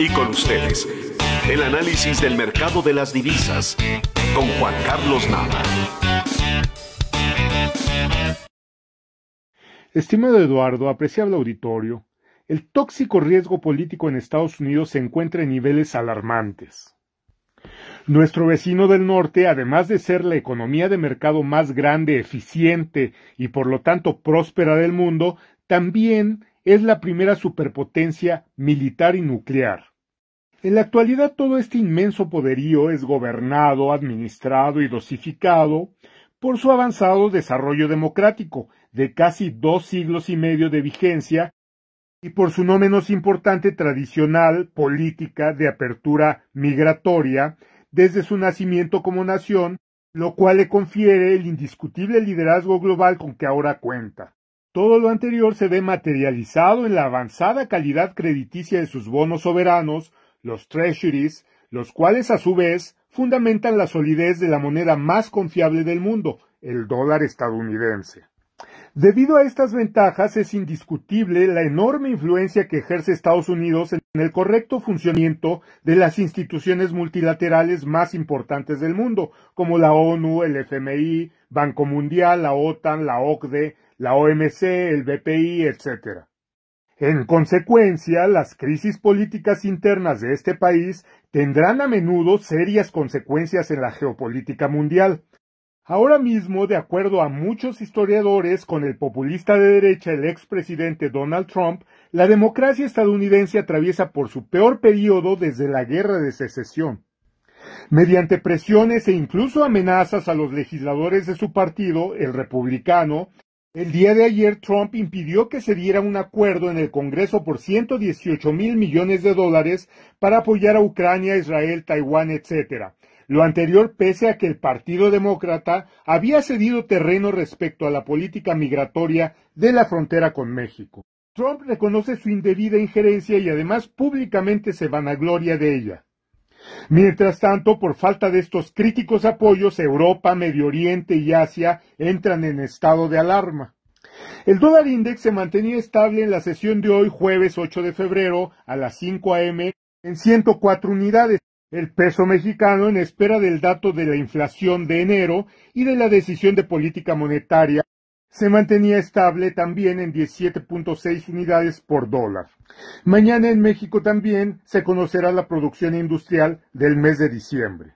y con ustedes el análisis del mercado de las divisas con Juan Carlos Nava. Estimado Eduardo, apreciable auditorio, el tóxico riesgo político en Estados Unidos se encuentra en niveles alarmantes. Nuestro vecino del norte, además de ser la economía de mercado más grande, eficiente y por lo tanto próspera del mundo, también es la primera superpotencia militar y nuclear. En la actualidad todo este inmenso poderío es gobernado, administrado y dosificado por su avanzado desarrollo democrático de casi dos siglos y medio de vigencia y por su no menos importante tradicional política de apertura migratoria desde su nacimiento como nación, lo cual le confiere el indiscutible liderazgo global con que ahora cuenta. Todo lo anterior se ve materializado en la avanzada calidad crediticia de sus bonos soberanos, los treasuries, los cuales a su vez fundamentan la solidez de la moneda más confiable del mundo, el dólar estadounidense. Debido a estas ventajas es indiscutible la enorme influencia que ejerce Estados Unidos en el correcto funcionamiento de las instituciones multilaterales más importantes del mundo, como la ONU, el FMI, Banco Mundial, la OTAN, la OCDE, la OMC, el BPI, etc. En consecuencia, las crisis políticas internas de este país tendrán a menudo serias consecuencias en la geopolítica mundial. Ahora mismo, de acuerdo a muchos historiadores, con el populista de derecha el expresidente Donald Trump, la democracia estadounidense atraviesa por su peor periodo desde la guerra de secesión. Mediante presiones e incluso amenazas a los legisladores de su partido, el republicano, el día de ayer, Trump impidió que se diera un acuerdo en el Congreso por 118 mil millones de dólares para apoyar a Ucrania, Israel, Taiwán, etc. Lo anterior pese a que el Partido Demócrata había cedido terreno respecto a la política migratoria de la frontera con México. Trump reconoce su indebida injerencia y además públicamente se vanagloria de ella. Mientras tanto, por falta de estos críticos apoyos, Europa, Medio Oriente y Asia entran en estado de alarma. El dólar index se mantenía estable en la sesión de hoy, jueves 8 de febrero, a las 5 a.m., en 104 unidades. El peso mexicano en espera del dato de la inflación de enero y de la decisión de política monetaria se mantenía estable también en 17.6 unidades por dólar. Mañana en México también se conocerá la producción industrial del mes de diciembre.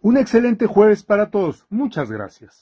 Un excelente jueves para todos. Muchas gracias.